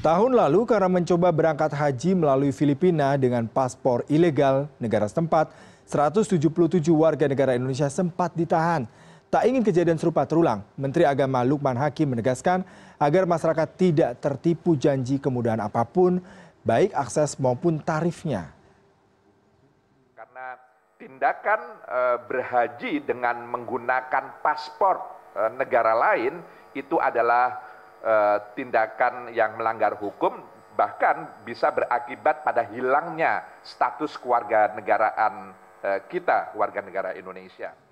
Tahun lalu karena mencoba berangkat haji melalui Filipina dengan paspor ilegal negara setempat, 177 warga negara Indonesia sempat ditahan. Tak ingin kejadian serupa terulang, Menteri Agama Lukman Hakim menegaskan agar masyarakat tidak tertipu janji kemudahan apapun, baik akses maupun tarifnya. Karena tindakan eh, berhaji dengan menggunakan paspor eh, negara lain itu adalah Eh, tindakan yang melanggar hukum bahkan bisa berakibat pada hilangnya status kewarganegaraan uh, kita warga negara Indonesia.